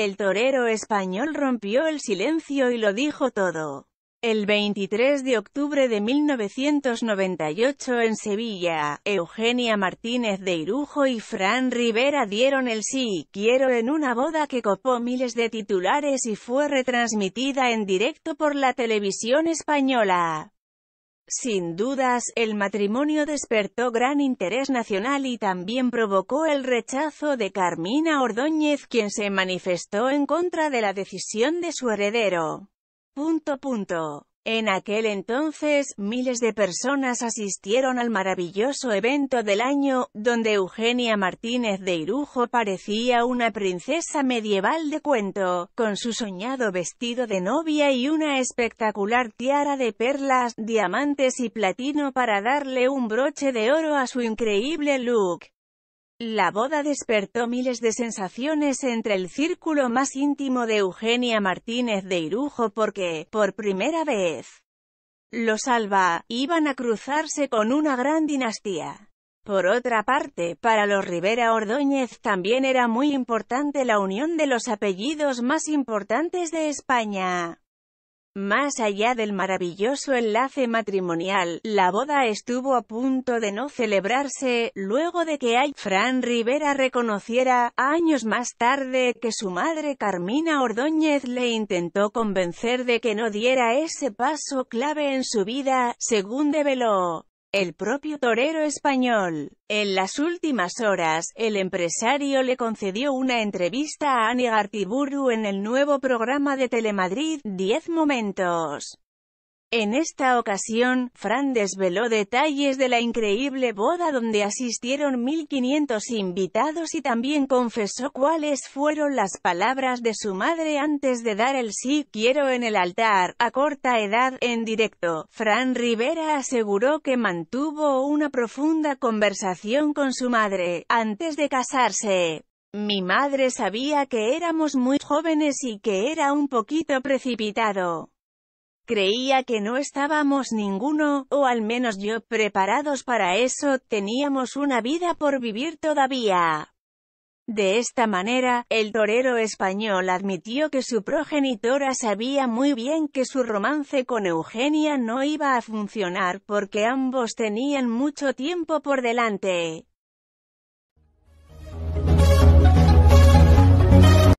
El torero español rompió el silencio y lo dijo todo. El 23 de octubre de 1998 en Sevilla, Eugenia Martínez de Irujo y Fran Rivera dieron el sí, quiero en una boda que copó miles de titulares y fue retransmitida en directo por la televisión española. Sin dudas, el matrimonio despertó gran interés nacional y también provocó el rechazo de Carmina Ordóñez quien se manifestó en contra de la decisión de su heredero. Punto punto. En aquel entonces, miles de personas asistieron al maravilloso evento del año, donde Eugenia Martínez de Irujo parecía una princesa medieval de cuento, con su soñado vestido de novia y una espectacular tiara de perlas, diamantes y platino para darle un broche de oro a su increíble look. La boda despertó miles de sensaciones entre el círculo más íntimo de Eugenia Martínez de Irujo porque, por primera vez, los Alba, iban a cruzarse con una gran dinastía. Por otra parte, para los Rivera Ordóñez también era muy importante la unión de los apellidos más importantes de España. Más allá del maravilloso enlace matrimonial, la boda estuvo a punto de no celebrarse, luego de que Ay Fran Rivera reconociera, años más tarde, que su madre Carmina Ordóñez le intentó convencer de que no diera ese paso clave en su vida, según develó. El propio torero español. En las últimas horas, el empresario le concedió una entrevista a Ani Gartiburu en el nuevo programa de Telemadrid, 10 Momentos. En esta ocasión, Fran desveló detalles de la increíble boda donde asistieron 1.500 invitados y también confesó cuáles fueron las palabras de su madre antes de dar el sí quiero en el altar, a corta edad, en directo. Fran Rivera aseguró que mantuvo una profunda conversación con su madre, antes de casarse. Mi madre sabía que éramos muy jóvenes y que era un poquito precipitado. Creía que no estábamos ninguno, o al menos yo, preparados para eso, teníamos una vida por vivir todavía. De esta manera, el torero español admitió que su progenitora sabía muy bien que su romance con Eugenia no iba a funcionar porque ambos tenían mucho tiempo por delante.